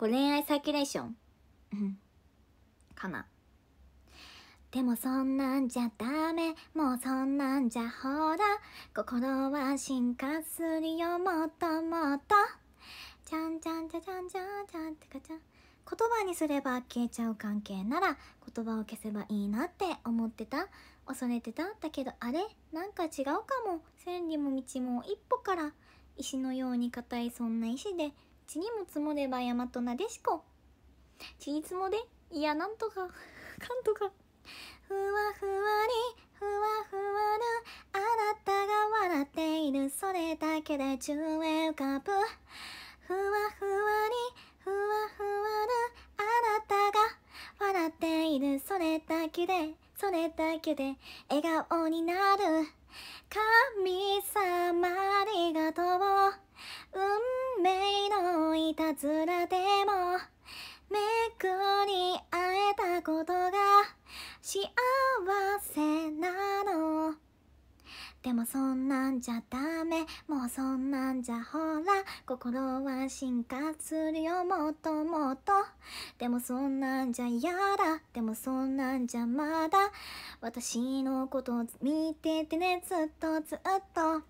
ご恋愛サーキュレーションうんかなでもそんなんじゃダメもうそんなんじゃほら心は進化するよもっともっとちゃんちゃんちゃちゃんちゃんちゃんってかちゃん言葉にすれば消えちゃう関係なら言葉を消せばいいなって思ってた恐れてただけどあれなんか違うかも千里も道も一歩から石のように硬いそんな石で地にも積もれば山となでしこ地に積もでいやなんとか かんとかふわふわにふわふわるあなたが笑っているそれだけで宙円浮かぶふわふわにふわふわるあなたが笑っているそれだけでそれだけで笑顔になる髪たずらでもめくに会えたことが幸せなのでもそんなんじゃダメもうそんなんじゃほら心は進化するよもっともっとでもそんなんじゃやだでもそんなんじゃまだ私のこと見ててねずっとずっと